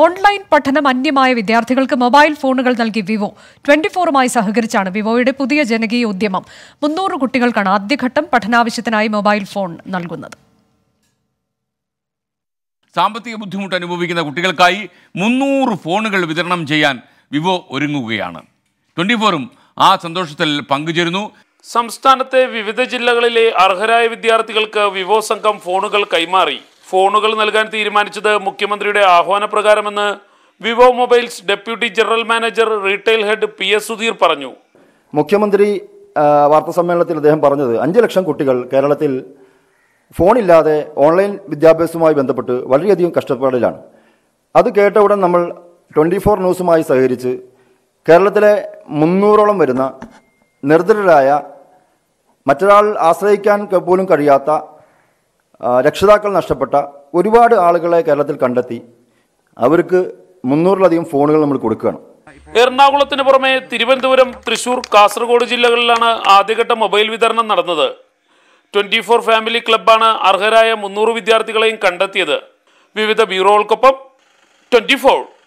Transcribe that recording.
online പഠനം അന്യമായ വിദ്യാർത്ഥികൾക്ക് mobile ഫോണുകൾ നൽകി വിവോ ട്വന്റി ഫോറുമായി സഹകരിച്ചാണ് വിവോയുടെ പുതിയ ജനകീയ ഉദ്യമം മുന്നൂറ് കുട്ടികൾക്കാണ് ആദ്യഘട്ടം പഠനാവശ്യത്തിനായി മൊബൈൽ ഫോൺ നൽകുന്നത് സാമ്പത്തിക ബുദ്ധിമുട്ട് അനുഭവിക്കുന്ന കുട്ടികൾക്കായി മുന്നൂറ് ഫോണുകൾ വിതരണം ചെയ്യാൻ വിവോ ഒരുങ്ങുകയാണ് ട്വന്റി ഫോറും ആ സന്തോഷത്തിൽ പങ്കുചേരുന്നു സംസ്ഥാനത്തെ വിവിധ ജില്ലകളിലെ അർഹരായ വിദ്യാർത്ഥികൾക്ക് വിവോ സംഘം ഫോണുകൾ കൈമാറി ഫോണുകൾ നൽകാൻ തീരുമാനിച്ചത് മുഖ്യമന്ത്രിയുടെ ആഹ്വാനപ്രകാരമെന്ന് Vivo mobiles deputy general manager retail head P S Sudheer പറഞ്ഞു മുഖ്യമന്ത്രി വാർത്താ സമ്മേളനത്തിൽ അദ്ദേഹം പറഞ്ഞത് അഞ്ച് ലക്ഷം കുട്ടികൾ കേരളത്തിൽ ഫോണില്ലാതെ ഓൺലൈൻ വിദ്യാഭ്യാസവുമായി ബന്ധപ്പെട്ട് വളരെയധികം കഷ്ടപ്പാടിലാണ് അത് കേട്ട ഉടൻ നമ്മൾ ട്വൻറ്റി ഫോർ ന്യൂസുമായി സഹകരിച്ച് കേരളത്തിലെ മുന്നൂറോളം വരുന്ന നിർദ്ധരായ മറ്റൊരാൾ ആശ്രയിക്കാൻ പോലും കഴിയാത്ത രക്ഷിതാക്കൾ നഷ്ടപ്പെട്ട ഒരുപാട് ആളുകളെ കേരളത്തിൽ കണ്ടെത്തി അവർക്ക് മുന്നൂറിലധികം ഫോണുകൾ നമ്മൾ കൊടുക്കുകയാണ് എറണാകുളത്തിന് പുറമെ തിരുവനന്തപുരം തൃശൂർ കാസർഗോഡ് ജില്ലകളിലാണ് ആദ്യഘട്ട മൊബൈൽ വിതരണം നടന്നത് ട്വന്റി ഫോർ ഫാമിലി ക്ലബാണ് അർഹരായ മുന്നൂറ് വിദ്യാർത്ഥികളെയും കണ്ടെത്തിയത് വിവിധ ബ്യൂറോകൾക്കൊപ്പം ട്വന്റി ഫോർ